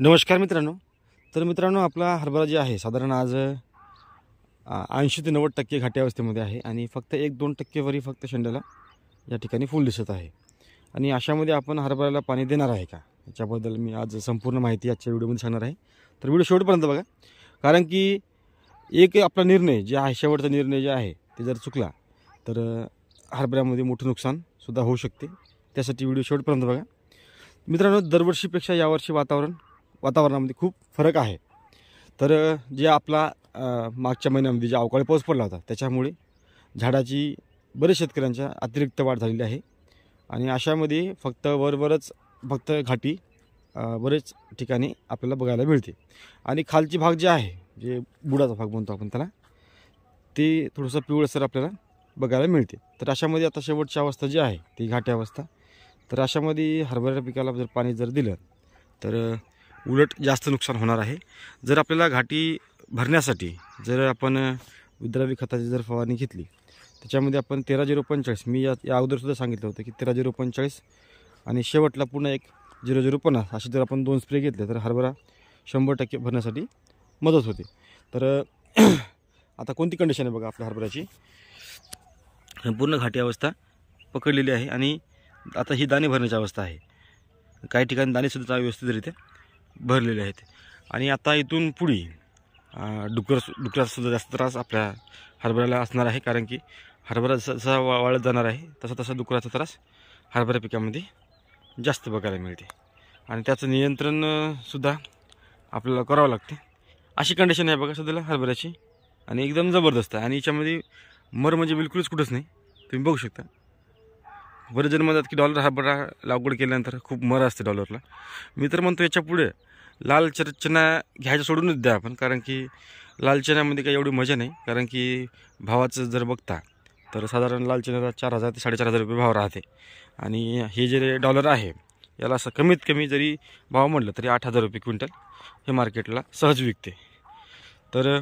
नमस्कार मित्रांनो तर मित्रांनो आपला हरभरा जे आहे साधारण आज ऐंशी ते नव्वद टक्के घाटी अवस्थेमध्ये आहे आणि फक्त एक दोन टक्केवरही फक्त शेंड्याला या ठिकाणी फुल दिसत आहे आणि अशामध्ये आपण हरभऱ्याला पाणी देणार आहे का याच्याबद्दल मी आज संपूर्ण माहिती आजच्या व्हिडिओमध्ये सांगणार आहे तर व्हिडिओ शेवटपर्यंत बघा कारण की एक आपला निर्णय जे आहे शेवटचा निर्णय जे आहे ते जर चुकला तर हरभऱ्यामध्ये मोठं नुकसानसुद्धा होऊ शकते त्यासाठी व्हिडिओ शेवटपर्यंत बघा मित्रांनो दरवर्षीपेक्षा यावर्षी वातावरण वातावरणामध्ये खूप फरक आहे तर जे आपला मागच्या महिन्यामध्ये जे अवकाळी पाऊस पडला होता त्याच्यामुळे झाडाची बरेच शेतकऱ्यांच्या अतिरिक्त वाढ झालेली आहे आणि अशामध्ये फक्त वरवरच फक्त घाटी बरेच ठिकाणी आपल्याला बघायला मिळते आणि खालची भाग जे आहे जे बुडाचा भाग म्हणतो आपण त्याला ते थोडंसं पिवळसर आपल्याला बघायला मिळते तर अशामध्ये आता शेवटची अवस्था जी आहे ती घाटी अवस्था तर अशामध्ये हरभऱ्या पिकाला जर पाणी जर दिलं तर उलट जास्त नुकसान होणार आहे जर आपल्याला घाटी भरण्यासाठी जर आपण विद्रावी खताची जर फवारणी घेतली त्याच्यामध्ये आपण तेरा झिरो पंचेचाळीस मी या या अगोदरसुद्धा सांगितलं होतं की तेरा झिरो पंचेचाळीस आणि शेवटला पुन्हा एक झिरो झिरो पन्नास असे जर आपण दोन स्प्रे घेतले तर हरभरा शंभर टक्के भरण्यासाठी मदत होते तर आता कोणती कंडिशन आहे बघा आपल्या हरभऱ्याची पूर्ण घाटी अवस्था पकडलेली आहे आणि आता ही दाणे भरण्याची अवस्था आहे काही ठिकाणी दाणेसुद्धा व्यवस्थितरित्या भरलेले आहेत आणि आता इथून पुढे डुकर डुकराचासुद्धा जास्त त्रास आपल्या हरभऱ्याला असणार आहे कारण की हरभरा जसा जसा वा वाळत जाणार आहे तसा तसा डुकराचा त्रास हरभरा पिकामध्ये जास्त बघायला मिळते आणि त्याचं नियंत्रणसुद्धा आपल्याला करावं लागते अशी कंडिशन आहे बघा सध्याला हरभऱ्याची आणि एकदम जबरदस्त आहे आणि याच्यामध्ये मर म्हणजे बिलकुलच कुठंच नाही तुम्ही बघू शकता बरेच जण म्हणतात की डॉलर हा बरा लागवड केल्यानंतर खूप मर असते डॉलरला मी तर म्हणतो याच्या पुढे लाल चर चना घ्यायचं सोडूनच द्या आपण कारण की लाल चण्यामध्ये काही एवढी मजा नाही कारण की भावाचं जर बघता तर साधारण लाल चण्याचा चार हजार ते साडेचार हजार रुपये भाव राहते आणि हे जे डॉलर आहे याला असं कमीत कमी जरी भाव म्हटलं तरी आठ हजार रुपये क्विंटल हे मार्केटला सहज विकते तर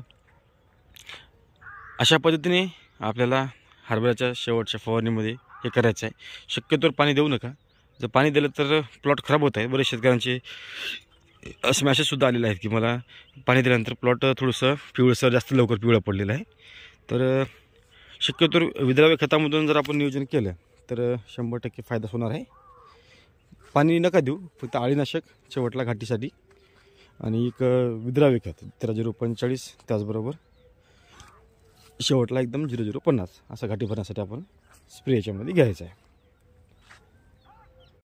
अशा पद्धतीने आपल्याला हरभऱ्याच्या शेवटच्या फवारणीमध्ये हे करायचं आहे शक्यतोवर पाणी देऊ नका जर पाणी दिलं तर प्लॉट खराब होत आहे बरेच शेतकऱ्यांचे असे मॅसेजसुद्धा आलेले आहेत की मला पाणी दिल्यानंतर प्लॉट थोडंसं पिवळसर जास्त लवकर पिवळं पडलेलं आहे तर शक्यतोवर विद्राव्य खतामधून जर आपण नियोजन केलं तर शंभर टक्के फायदा होणार आहे पाणी नका देऊ फक्त आळीनाशक शेवटला घाटीसाठी आणि एक विद्राव्य खत तेरा झिरो पंचेचाळीस त्याचबरोबर शेवटला एकदम झिरो झिरो पन्नास असा घाटी भरण्यासाठी आपण स्प्रे याच्यामध्ये घ्यायचं आहे